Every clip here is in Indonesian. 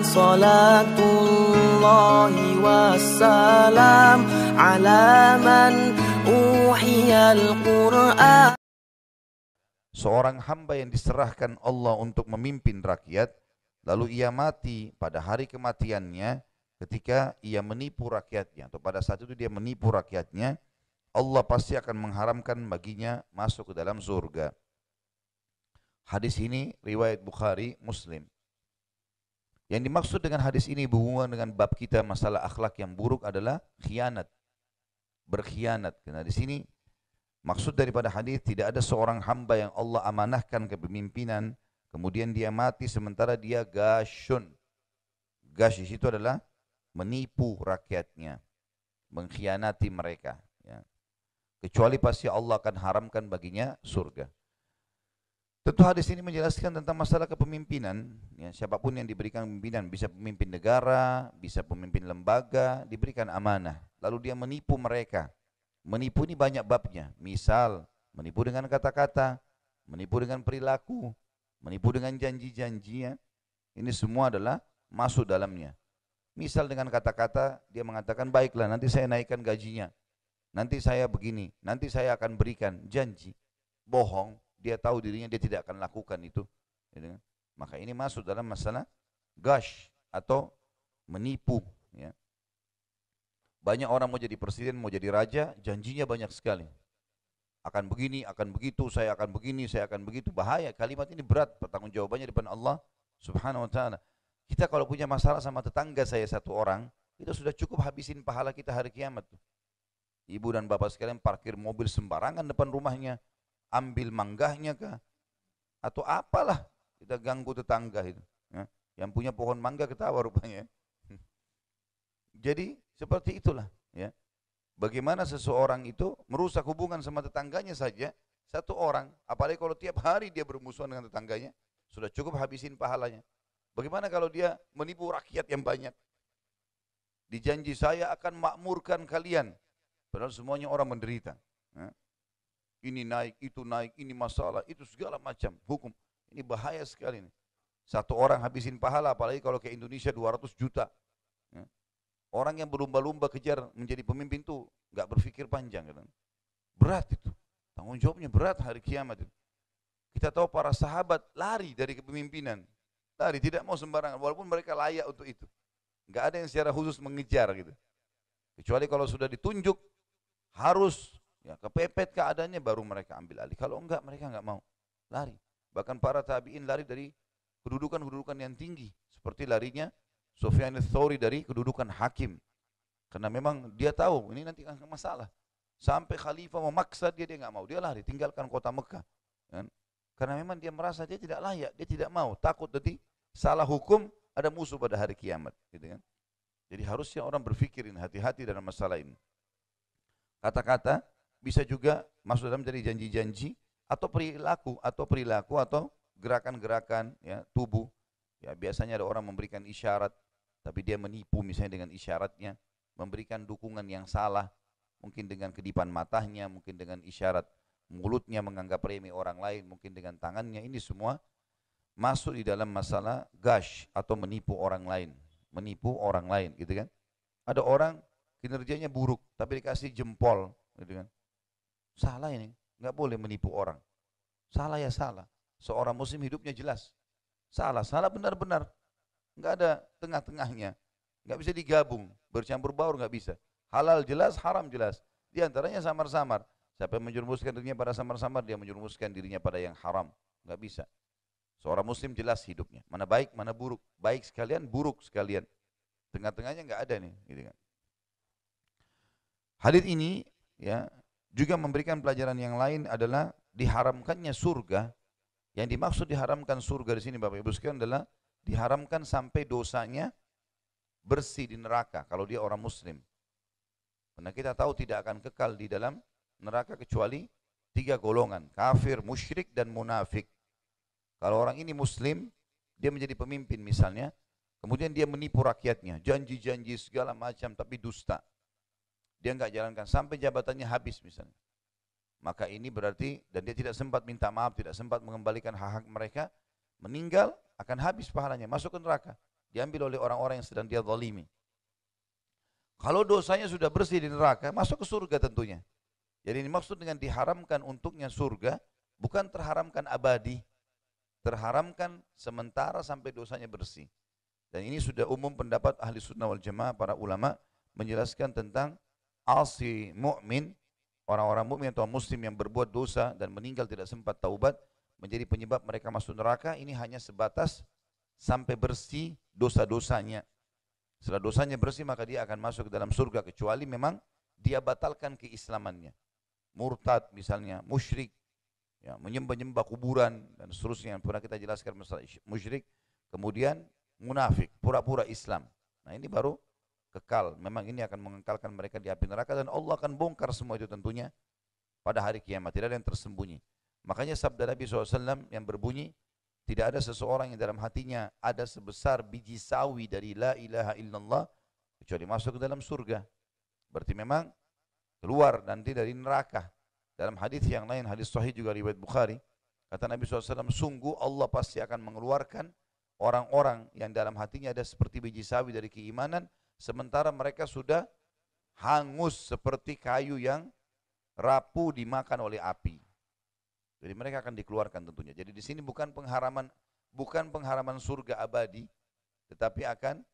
Salatullahi wassalam ala man Seorang hamba yang diserahkan Allah untuk memimpin rakyat lalu ia mati pada hari kematiannya ketika ia menipu rakyatnya atau pada saat itu dia menipu rakyatnya Allah pasti akan mengharamkan baginya masuk ke dalam surga. Hadis ini riwayat Bukhari, Muslim. Yang dimaksud dengan hadis ini berhubungan dengan bab kita masalah akhlak yang buruk adalah khianat. Berkhianat. Karena di sini maksud daripada hadis tidak ada seorang hamba yang Allah amanahkan kepemimpinan kemudian dia mati sementara dia gashun Gash di situ adalah menipu rakyatnya, mengkhianati mereka. Ya. Kecuali pasti Allah akan haramkan baginya surga. Tentu hadis ini menjelaskan tentang masalah kepemimpinan. Ya, siapapun yang diberikan pimpinan, bisa pemimpin negara, bisa pemimpin lembaga, diberikan amanah. Lalu dia menipu mereka. Menipu ini banyak babnya. Misal, menipu dengan kata-kata, menipu dengan perilaku, menipu dengan janji-janjinya. Ini semua adalah masuk dalamnya. Misal dengan kata-kata, dia mengatakan, baiklah nanti saya naikkan gajinya. Nanti saya begini, nanti saya akan berikan janji. Bohong, dia tahu dirinya dia tidak akan lakukan itu. Ya, maka ini masuk dalam masalah gash atau menipu. Ya. Banyak orang mau jadi presiden, mau jadi raja, janjinya banyak sekali. Akan begini, akan begitu, saya akan begini, saya akan begitu. Bahaya, kalimat ini berat pertanggung pertanggungjawabannya depan Allah subhanahu wa ta'ala. Kita kalau punya masalah sama tetangga saya satu orang, itu sudah cukup habisin pahala kita hari kiamat. Ibu dan bapak sekalian parkir mobil sembarangan depan rumahnya, ambil manggahnya kah atau apalah kita ganggu tetangga itu ya. yang punya pohon mangga ketawa rupanya ya. jadi seperti itulah ya bagaimana seseorang itu merusak hubungan sama tetangganya saja satu orang apalagi kalau tiap hari dia bermusuhan dengan tetangganya sudah cukup habisin pahalanya bagaimana kalau dia menipu rakyat yang banyak dijanji saya akan makmurkan kalian padahal semuanya orang menderita ya. Ini naik, itu naik, ini masalah, itu segala macam hukum. Ini bahaya sekali nih. Satu orang habisin pahala, apalagi kalau ke Indonesia 200 juta. Ya. Orang yang berlumba-lumba kejar menjadi pemimpin tuh nggak berpikir panjang. Kan? Berat itu. Tanggung jawabnya berat hari kiamat itu. Kita tahu para sahabat lari dari kepemimpinan. Lari, tidak mau sembarangan. Walaupun mereka layak untuk itu. Nggak ada yang secara khusus mengejar gitu. Kecuali kalau sudah ditunjuk, harus Ya, kepepet keadaannya baru mereka ambil alih. Kalau enggak mereka enggak mau. Lari. Bahkan para tabi'in lari dari kedudukan-kedudukan yang tinggi. Seperti larinya Sufyan al-Thawri dari kedudukan hakim. Karena memang dia tahu ini nanti akan masalah. Sampai khalifah memaksa dia, dia enggak mau. Dia lari, tinggalkan kota Mekah. Kan? Karena memang dia merasa dia tidak layak, dia tidak mau. Takut tadi salah hukum ada musuh pada hari kiamat. Gitu kan? Jadi harusnya orang berfikirin hati-hati dalam masalah ini. Kata-kata bisa juga masuk dalam dari janji-janji atau perilaku atau perilaku atau gerakan-gerakan ya tubuh. Ya biasanya ada orang memberikan isyarat tapi dia menipu misalnya dengan isyaratnya, memberikan dukungan yang salah, mungkin dengan kedipan matanya, mungkin dengan isyarat mulutnya menganggap remeh orang lain, mungkin dengan tangannya, ini semua masuk di dalam masalah gash atau menipu orang lain, menipu orang lain gitu kan. Ada orang kinerjanya buruk tapi dikasih jempol gitu kan. Salah ini, nggak boleh menipu orang. Salah ya salah. Seorang muslim hidupnya jelas. Salah, salah benar-benar. Nggak ada tengah-tengahnya. Nggak bisa digabung, bercampur baur nggak bisa. Halal jelas, haram jelas. Di antaranya samar-samar. Siapa yang menjerumuskan dirinya pada samar-samar, dia menjerumuskan dirinya pada yang haram. Nggak bisa. Seorang muslim jelas hidupnya, mana baik, mana buruk. Baik sekalian, buruk sekalian. Tengah-tengahnya nggak ada nih, gitu kan. Hadis ini ya juga memberikan pelajaran yang lain adalah diharamkannya surga. Yang dimaksud diharamkan surga di sini Bapak Ibu sekalian adalah diharamkan sampai dosanya bersih di neraka kalau dia orang muslim. Karena kita tahu tidak akan kekal di dalam neraka kecuali tiga golongan, kafir, musyrik dan munafik. Kalau orang ini muslim, dia menjadi pemimpin misalnya, kemudian dia menipu rakyatnya, janji-janji segala macam tapi dusta dia nggak jalankan sampai jabatannya habis misalnya. Maka ini berarti dan dia tidak sempat minta maaf, tidak sempat mengembalikan hak-hak mereka, meninggal akan habis pahalanya, masuk ke neraka, diambil oleh orang-orang yang sedang dia zalimi. Kalau dosanya sudah bersih di neraka, masuk ke surga tentunya. Jadi ini maksud dengan diharamkan untuknya surga, bukan terharamkan abadi, terharamkan sementara sampai dosanya bersih. Dan ini sudah umum pendapat ahli sunnah wal jamaah, para ulama menjelaskan tentang asi mukmin, orang-orang mukmin atau muslim yang berbuat dosa dan meninggal tidak sempat taubat menjadi penyebab mereka masuk neraka ini hanya sebatas sampai bersih dosa-dosanya. Setelah dosanya bersih maka dia akan masuk ke dalam surga kecuali memang dia batalkan keislamannya. Murtad misalnya, musyrik, ya, menyembah-nyembah kuburan dan seterusnya yang pernah kita jelaskan masalah musyrik. Kemudian munafik, pura-pura Islam. Nah ini baru kekal. Memang ini akan mengekalkan mereka di api neraka dan Allah akan bongkar semua itu tentunya pada hari kiamat. Tidak ada yang tersembunyi. Makanya sabda Nabi SAW yang berbunyi, tidak ada seseorang yang dalam hatinya ada sebesar biji sawi dari la ilaha illallah kecuali masuk ke dalam surga. Berarti memang keluar nanti dari neraka. Dalam hadis yang lain, hadis sahih juga riwayat Bukhari, kata Nabi SAW, sungguh Allah pasti akan mengeluarkan orang-orang yang dalam hatinya ada seperti biji sawi dari keimanan, sementara mereka sudah hangus seperti kayu yang rapuh dimakan oleh api. Jadi mereka akan dikeluarkan tentunya. Jadi di sini bukan pengharaman bukan pengharaman surga abadi, tetapi akan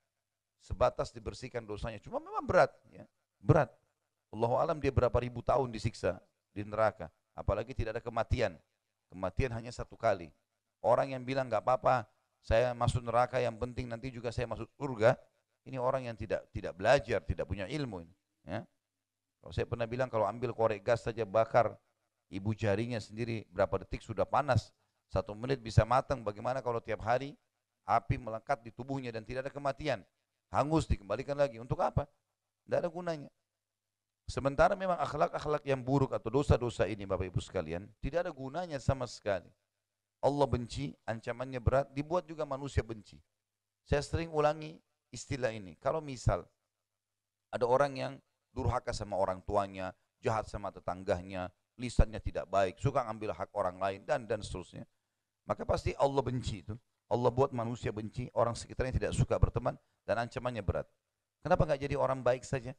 sebatas dibersihkan dosanya. Cuma memang berat, ya. berat. Allah alam dia berapa ribu tahun disiksa di neraka. Apalagi tidak ada kematian. Kematian hanya satu kali. Orang yang bilang nggak apa-apa, saya masuk neraka yang penting nanti juga saya masuk surga, ini orang yang tidak tidak belajar, tidak punya ilmu ini. Ya. Kalau saya pernah bilang kalau ambil korek gas saja bakar ibu jarinya sendiri berapa detik sudah panas, satu menit bisa matang. Bagaimana kalau tiap hari api melekat di tubuhnya dan tidak ada kematian, hangus dikembalikan lagi untuk apa? Tidak ada gunanya. Sementara memang akhlak-akhlak yang buruk atau dosa-dosa ini Bapak Ibu sekalian tidak ada gunanya sama sekali. Allah benci, ancamannya berat, dibuat juga manusia benci. Saya sering ulangi istilah ini. Kalau misal ada orang yang durhaka sama orang tuanya, jahat sama tetangganya, lisannya tidak baik, suka ngambil hak orang lain dan dan seterusnya. Maka pasti Allah benci itu. Allah buat manusia benci, orang sekitarnya tidak suka berteman dan ancamannya berat. Kenapa nggak jadi orang baik saja?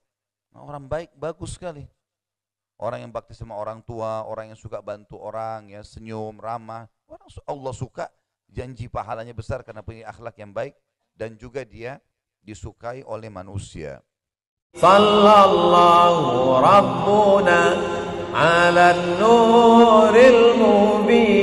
Nah, orang baik bagus sekali. Orang yang bakti sama orang tua, orang yang suka bantu orang, ya senyum, ramah. Orang Allah suka, janji pahalanya besar karena punya akhlak yang baik dan juga dia disukai oleh manusia. Sallallahu Rabbuna ala nuril mubin